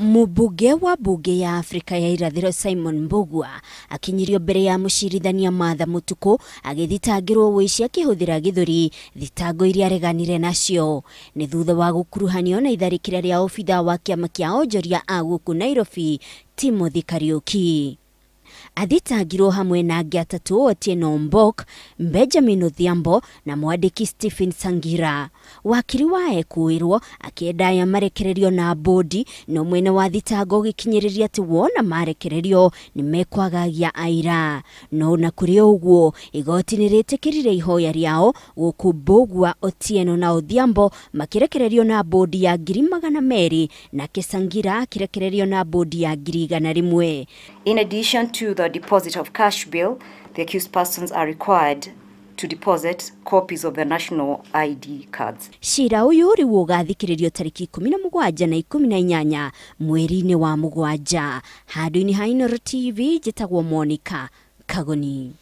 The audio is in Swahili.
mubuge wa mbunge ya Afrika ya irathiro Simon Mbugua akinyirio mbere ya mũcirithania Martha Mutuku agĩthitangĩrwo ũici akihuthira githuri thitango iria areganire nacio. ni thutha wa gukuruhanio na itharikira ria obithaa wa kiama kia onjoria a gũkũ Nairobi Timothy Kariuki athitangirwo hamwe na angĩ atatũ Otieno Ombok, Benjamin Odhiambo na mwandĩki Stephen Sangira wakiri wa ekuirwo akienda aya marekererio na bodi no mwene wa thitango ũgĩkinyĩrĩria atĩ wona marekererio ni mekwagagia aira no na kuri uguo igoti ni rĩtĩkĩrire ihoya rĩao gũkũ mbũgua otieno na odhiambo makirekererio na bodi ya ngiri magana meri na kĩsangira akirekererio na bodi ya ngiri igana rimwe In addition to the deposit of cash bill, the accused persons are required to deposit copies of the national ID cards. Cira uyu uri ugathikiririo tariki ikumi na mugwanja na ikumi na inyanya mweri-inĩ wa mugwanja Hadu inĩ Haino Inoro TV njĩtagwo Monica Kagoni